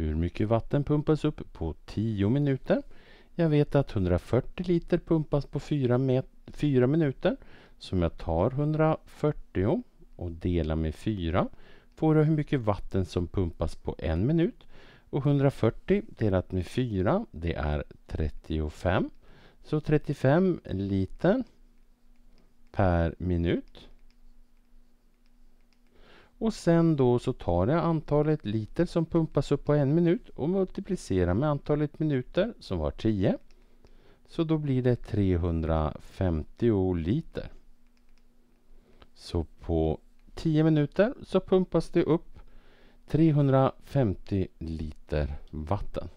Hur mycket vatten pumpas upp på 10 minuter? Jag vet att 140 liter pumpas på 4, 4 minuter. Så om jag tar 140 och delar med 4 får jag hur mycket vatten som pumpas på en minut. Och 140 delat med 4 det är 35. Så 35 liter per minut. Och sen då så tar jag antalet liter som pumpas upp på en minut och multiplicerar med antalet minuter som var 10. Så då blir det 350 liter. Så på 10 minuter så pumpas det upp 350 liter vatten.